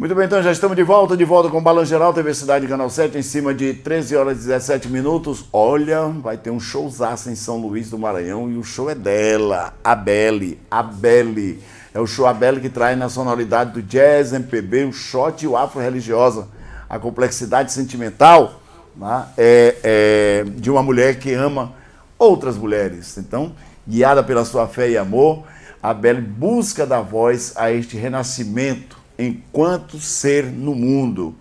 Muito bem, então já estamos de volta, de volta com o Balanço Geral, TV Cidade, Canal 7, em cima de 13 horas e 17 minutos. Olha, vai ter um showzaço em São Luís do Maranhão e o show é dela, a Belle, a Belle. É o show a Belle que traz na sonoridade do jazz, MPB, o shot e o afro-religiosa. A complexidade sentimental né, é, é, de uma mulher que ama outras mulheres. Então, guiada pela sua fé e amor, a Belle busca dar voz a este renascimento enquanto ser no mundo.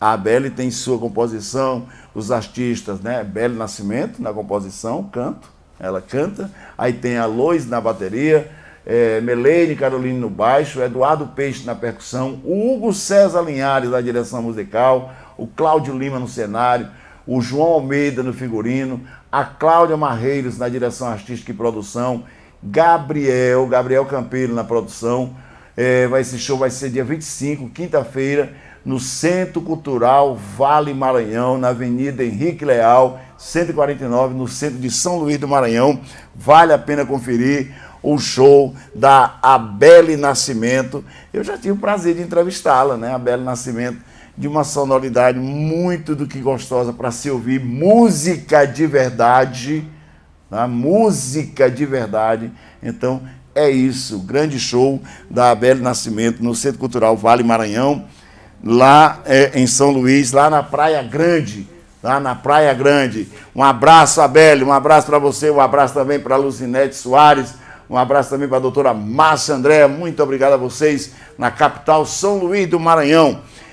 A Belle tem sua composição, os artistas, né? Belle Nascimento na composição, canto, ela canta. Aí tem a Lois na bateria, é, Meleine Caroline no baixo, Eduardo Peixe na percussão, o Hugo César Linhares na direção musical, o Cláudio Lima no cenário, o João Almeida no figurino, a Cláudia Marreiros na direção artística e produção, Gabriel, Gabriel Campeiro na produção, é, vai, esse show vai ser dia 25, quinta-feira, no Centro Cultural Vale Maranhão, na Avenida Henrique Leal, 149, no centro de São Luís do Maranhão. Vale a pena conferir o show da Abele Nascimento. Eu já tive o prazer de entrevistá-la, né? Abele Nascimento, de uma sonoridade muito do que gostosa para se ouvir, música de verdade, né? música de verdade. Então, é isso. Grande show da Abel Nascimento no Centro Cultural Vale Maranhão, lá é, em São Luís, lá na Praia Grande. Lá na Praia Grande. Um abraço, Abel, um abraço para você, um abraço também para Lucinete Soares. Um abraço também para a doutora Márcia Andréa. Muito obrigado a vocês na capital São Luís do Maranhão.